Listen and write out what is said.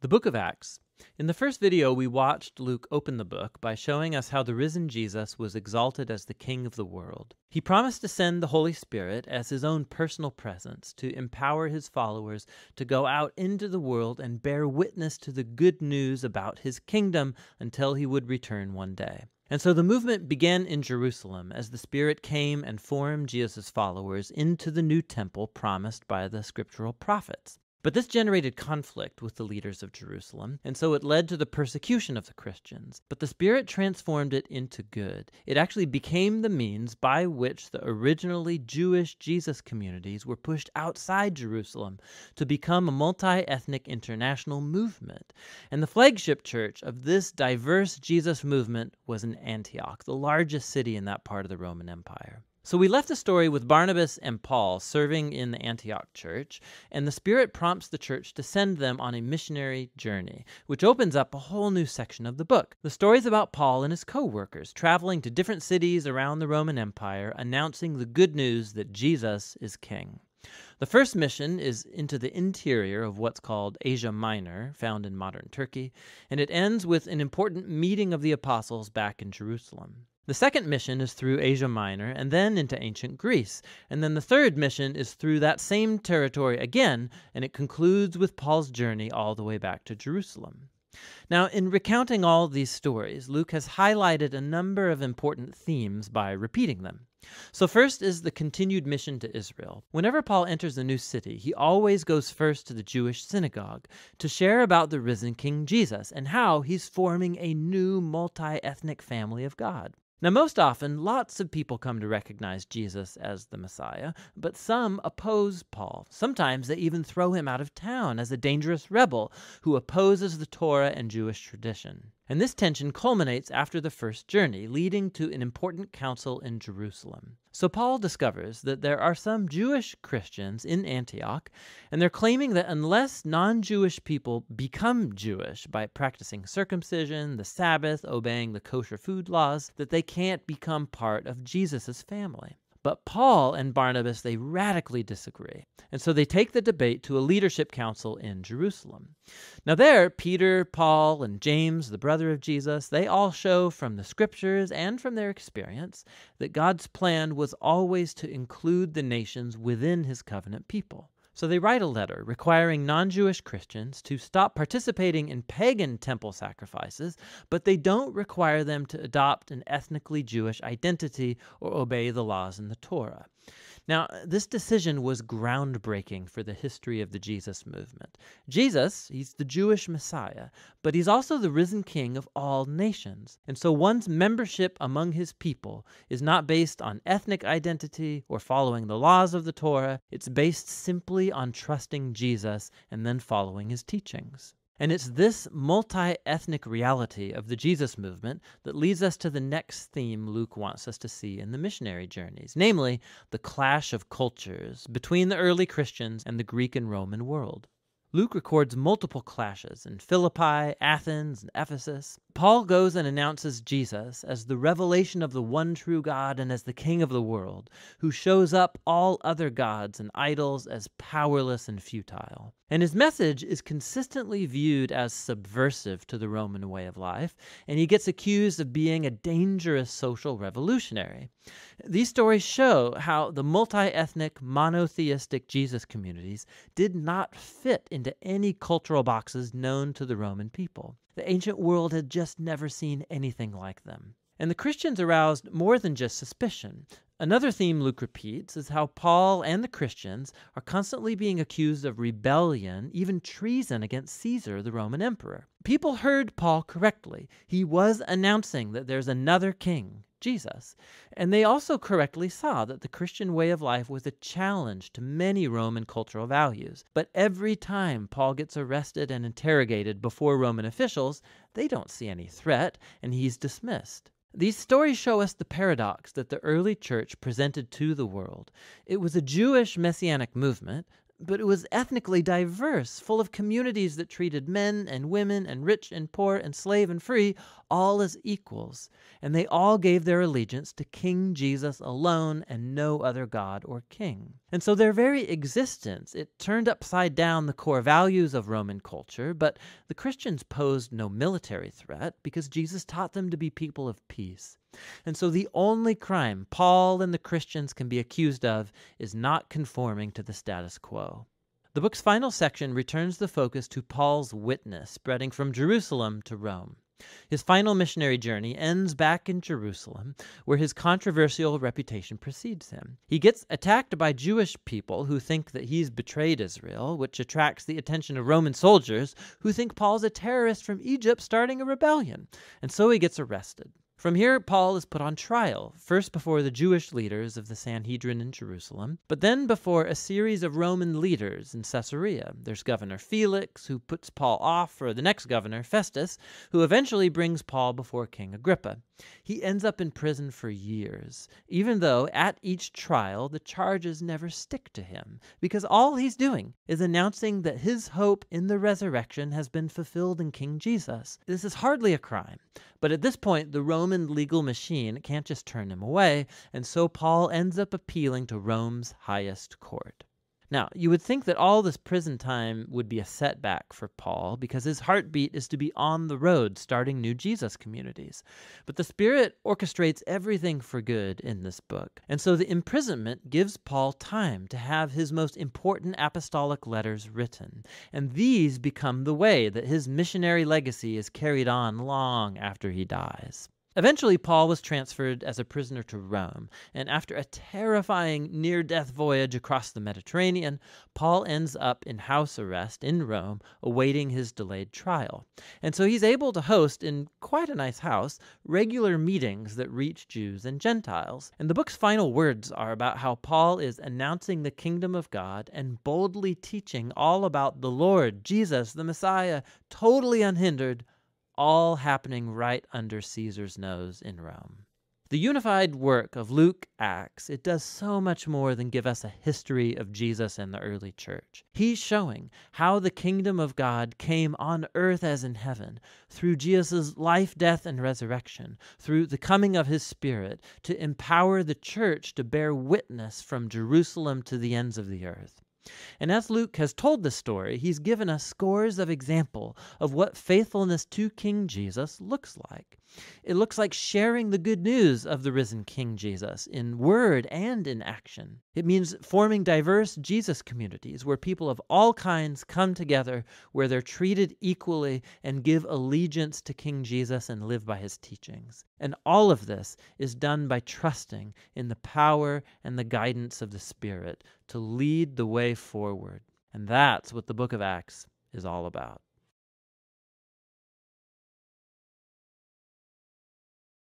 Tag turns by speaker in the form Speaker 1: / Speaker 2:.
Speaker 1: The Book of Acts. In the first video, we watched Luke open the book by showing us how the risen Jesus was exalted as the King of the world. He promised to send the Holy Spirit as his own personal presence to empower his followers to go out into the world and bear witness to the good news about his kingdom until he would return one day. And so the movement began in Jerusalem as the Spirit came and formed Jesus' followers into the new temple promised by the scriptural prophets. But this generated conflict with the leaders of Jerusalem, and so it led to the persecution of the Christians. But the Spirit transformed it into good. It actually became the means by which the originally Jewish Jesus communities were pushed outside Jerusalem to become a multi ethnic international movement. And the flagship church of this diverse Jesus movement was in Antioch, the largest city in that part of the Roman Empire. So we left the story with Barnabas and Paul serving in the Antioch church, and the Spirit prompts the church to send them on a missionary journey, which opens up a whole new section of the book. The stories about Paul and his co workers traveling to different cities around the Roman Empire, announcing the good news that Jesus is king. The first mission is into the interior of what's called Asia Minor, found in modern Turkey, and it ends with an important meeting of the apostles back in Jerusalem. The second mission is through Asia Minor and then into ancient Greece. And then the third mission is through that same territory again, and it concludes with Paul's journey all the way back to Jerusalem. Now, in recounting all these stories, Luke has highlighted a number of important themes by repeating them. So, first is the continued mission to Israel. Whenever Paul enters a new city, he always goes first to the Jewish synagogue to share about the risen King Jesus and how he's forming a new multi ethnic family of God. Now, most often, lots of people come to recognize Jesus as the Messiah, but some oppose Paul. Sometimes they even throw him out of town as a dangerous rebel who opposes the Torah and Jewish tradition. And this tension culminates after the first journey, leading to an important council in Jerusalem. So Paul discovers that there are some Jewish Christians in Antioch, and they're claiming that unless non Jewish people become Jewish by practicing circumcision, the Sabbath, obeying the kosher food laws, that they can't become part of Jesus' family. But Paul and Barnabas, they radically disagree. And so they take the debate to a leadership council in Jerusalem. Now, there, Peter, Paul, and James, the brother of Jesus, they all show from the scriptures and from their experience that God's plan was always to include the nations within his covenant people. So they write a letter requiring non Jewish Christians to stop participating in pagan temple sacrifices, but they don't require them to adopt an ethnically Jewish identity or obey the laws in the Torah. Now, uh, this decision was groundbreaking for the history of the Jesus movement. Jesus, he's the Jewish Messiah, but he's also the risen king of all nations. And so one's membership among his people is not based on ethnic identity or following the laws of the Torah. It's based simply on trusting Jesus and then following his teachings. And it's this multi ethnic reality of the Jesus movement that leads us to the next theme Luke wants us to see in the missionary journeys, namely the clash of cultures between the early Christians and the Greek and Roman world. Luke records multiple clashes in Philippi, Athens, and Ephesus, Paul goes and announces Jesus as the revelation of the one true God and as the King of the world, who shows up all other gods and idols as powerless and futile. And his message is consistently viewed as subversive to the Roman way of life, and he gets accused of being a dangerous social revolutionary. These stories show how the multi ethnic, monotheistic Jesus communities did not fit into any cultural boxes known to the Roman people. The ancient world had just just never seen anything like them. And the Christians aroused more than just suspicion. Another theme Luke repeats is how Paul and the Christians are constantly being accused of rebellion, even treason against Caesar, the Roman emperor. People heard Paul correctly. He was announcing that there's another king, Jesus. And they also correctly saw that the Christian way of life was a challenge to many Roman cultural values. But every time Paul gets arrested and interrogated before Roman officials, they don't see any threat, and he's dismissed. These stories show us the paradox that the early church church presented to the world. It was a Jewish messianic movement, but it was ethnically diverse, full of communities that treated men and women and rich and poor and slave and free all as equals. And they all gave their allegiance to King Jesus alone and no other God or king. And so their very existence, it turned upside down the core values of Roman culture, but the Christians posed no military threat because Jesus taught them to be people of peace. And so the only crime Paul and the Christians can be accused of is not conforming to the status quo. The book's final section returns the focus to Paul's witness, spreading from Jerusalem to Rome. His final missionary journey ends back in Jerusalem, where his controversial reputation precedes him. He gets attacked by Jewish people who think that he's betrayed Israel, which attracts the attention of Roman soldiers who think Paul's a terrorist from Egypt starting a rebellion. And so he gets arrested. From here, Paul is put on trial, first before the Jewish leaders of the Sanhedrin in Jerusalem, but then before a series of Roman leaders in Caesarea. There's Governor Felix, who puts Paul off for the next governor, Festus, who eventually brings Paul before King Agrippa. He ends up in prison for years, even though at each trial the charges never stick to him, because all he's doing is announcing that his hope in the resurrection has been fulfilled in King Jesus. This is hardly a crime, but at this point the Roman legal machine can't just turn him away, and so Paul ends up appealing to Rome's highest court. Now, you would think that all this prison time would be a setback for Paul because his heartbeat is to be on the road starting new Jesus communities. But the Spirit orchestrates everything for good in this book. And so the imprisonment gives Paul time to have his most important apostolic letters written. And these become the way that his missionary legacy is carried on long after he dies. Eventually, Paul was transferred as a prisoner to Rome, and after a terrifying near death voyage across the Mediterranean, Paul ends up in house arrest in Rome, awaiting his delayed trial. And so he's able to host, in quite a nice house, regular meetings that reach Jews and Gentiles. And the book's final words are about how Paul is announcing the kingdom of God and boldly teaching all about the Lord, Jesus, the Messiah, totally unhindered all happening right under Caesar's nose in Rome. The unified work of Luke Acts, it does so much more than give us a history of Jesus and the early church. He's showing how the kingdom of God came on earth as in heaven through Jesus' life, death, and resurrection, through the coming of his spirit to empower the church to bear witness from Jerusalem to the ends of the earth. And as Luke has told the story, he's given us scores of example of what faithfulness to King Jesus looks like. It looks like sharing the good news of the risen King Jesus in word and in action. It means forming diverse Jesus communities where people of all kinds come together, where they're treated equally and give allegiance to King Jesus and live by his teachings. And all of this is done by trusting in the power and the guidance of the Spirit to lead the way forward. And that's what the book of Acts is all about.